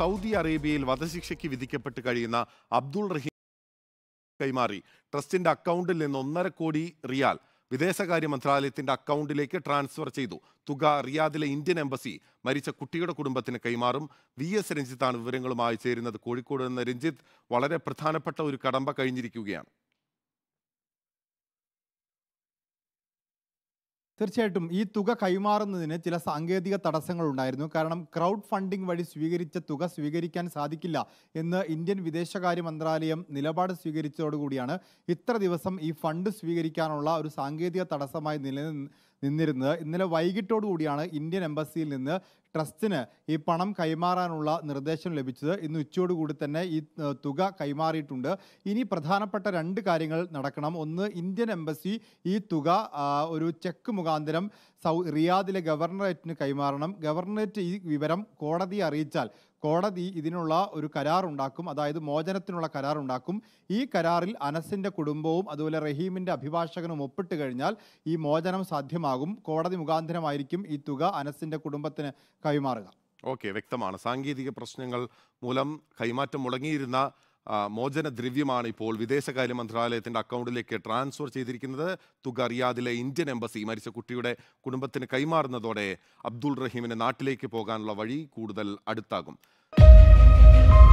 Saudi അറേബ്യയിൽ വധശിക്ഷയ്ക്ക് വിധിക്കപ്പെട്ട് കഴിയുന്ന അബ്ദുൾ റഹീം കൈമാറി ട്രസ്റ്റിന്റെ അക്കൗണ്ടിൽ നിന്ന് ഒന്നര കോടി റിയാൽ വിദേശകാര്യ മന്ത്രാലയത്തിന്റെ അക്കൗണ്ടിലേക്ക് ട്രാൻസ്ഫർ ചെയ്തു തുക റിയാദിലെ ഇന്ത്യൻ എംബസി മരിച്ച കുട്ടിയുടെ കുടുംബത്തിന് കൈമാറും വി എസ് രഞ്ജിത്താണ് വിവരങ്ങളുമായി ചേരുന്നത് കോഴിക്കോട് നിന്ന് രഞ്ജിത്ത് വളരെ പ്രധാനപ്പെട്ട ഒരു കടമ്പ കഴിഞ്ഞിരിക്കുകയാണ് തീർച്ചയായിട്ടും ഈ തുക കൈമാറുന്നതിന് ചില സാങ്കേതിക തടസ്സങ്ങൾ ഉണ്ടായിരുന്നു കാരണം ക്രൗഡ് ഫണ്ടിംഗ് വഴി സ്വീകരിച്ച തുക സ്വീകരിക്കാൻ സാധിക്കില്ല എന്ന് ഇന്ത്യൻ വിദേശകാര്യ മന്ത്രാലയം നിലപാട് സ്വീകരിച്ചതോടുകൂടിയാണ് ഇത്ര ദിവസം ഈ ഫണ്ട് സ്വീകരിക്കാനുള്ള ഒരു സാങ്കേതിക തടസ്സമായി നിലനിന്ന് നിന്നിരുന്നത് ഇന്നലെ വൈകിട്ടോടുകൂടിയാണ് ഇന്ത്യൻ എംബസിയിൽ നിന്ന് ട്രസ്റ്റിന് ഈ പണം കൈമാറാനുള്ള നിർദ്ദേശം ലഭിച്ചത് ഇന്ന് ഉച്ചയോടുകൂടി തന്നെ ഈ തുക കൈമാറിയിട്ടുണ്ട് ഇനി പ്രധാനപ്പെട്ട രണ്ട് കാര്യങ്ങൾ നടക്കണം ഒന്ന് ഇന്ത്യൻ എംബസി ഈ തുക ഒരു ചെക്ക് മുഖാന്തരം സൗ റിയാദിലെ ഗവർണറേറ്റിന് കൈമാറണം ഗവർണറേറ്റ് ഈ വിവരം കോടതിയെ അറിയിച്ചാൽ കോടതി ഇതിനുള്ള ഒരു കരാർ ഉണ്ടാക്കും അതായത് മോചനത്തിനുള്ള കരാർ ഉണ്ടാക്കും ഈ കരാറിൽ അനസിൻ്റെ കുടുംബവും അതുപോലെ റഹീമിൻ്റെ അഭിഭാഷകനും ഒപ്പിട്ട് കഴിഞ്ഞാൽ ഈ മോചനം സാധ്യമാകും കോടതി മുഖാന്തരമായിരിക്കും ഈ തുക അനസിൻ്റെ കുടുംബത്തിന് കൈമാറുക ഓക്കെ വ്യക്തമാണ് സാങ്കേതിക പ്രശ്നങ്ങൾ മൂലം കൈമാറ്റം മുടങ്ങിയിരുന്ന മോചന ദ്രവ്യമാണ് ഇപ്പോൾ വിദേശകാര്യ മന്ത്രാലയത്തിൻ്റെ അക്കൗണ്ടിലേക്ക് ട്രാൻസ്ഫർ ചെയ്തിരിക്കുന്നത് തുക റിയാദിലെ ഇന്ത്യൻ എംബസി മരിച്ച കുട്ടിയുടെ കുടുംബത്തിന് കൈമാറുന്നതോടെ അബ്ദുൾ റഹീമിന് നാട്ടിലേക്ക് പോകാനുള്ള വഴി കൂടുതൽ അടുത്താകും